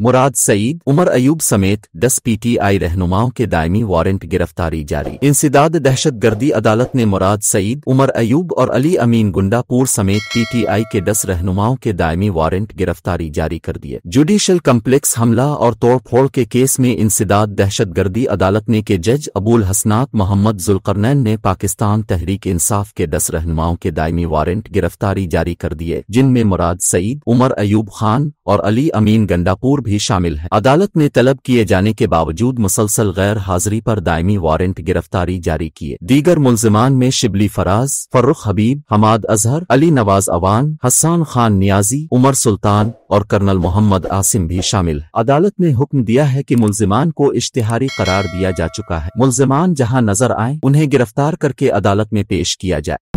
मुराद सईद उमर अयूब समेत 10 पीटीआई रहनुमाओं के दायमी वारंट गिरफ्तारी जारी इंसदाद दहशतगर्दी अदालत ने मुराद सईद उमर अयूब और अली अमीन गुंडापुर समेत पीटीआई के 10 रहनुमाओं के दायमी वारंट गिरफ्तारी जारी कर दिए जुडिशल कम्प्लेक्स हमला और तोड़फोड़ के केस में इंसदाद दहशतगर्दी अदालत ने के जज अबुल हसनाक मोहम्मद जुलकरनैन ने पाकिस्तान तहरीक इंसाफ के दस रहनुमाओं के दायमी वारंट गिरफ्तारी जारी कर दिए जिनमें मुराद सईद उमर अयूब खान और अली अमीन गंडापुर भी शामिल है अदालत ने तलब किए जाने के बावजूद मुसलसल गैर हाजिरी पर दायमी वारंट गिरफ्तारी जारी किए दीगर मुलजमान में शिबली फराज फर्रुख हबीब हमाद अजहर अली नवाज अवान हसान खान नियाजी उमर सुल्तान और कर्नल मोहम्मद आसिम भी शामिल है अदालत ने हुक्म दिया है कि मुलजमान को इश्तिहारी करार दिया जा चुका है मुलजमान जहां नजर आए उन्हें गिरफ्तार करके अदालत में पेश किया जाए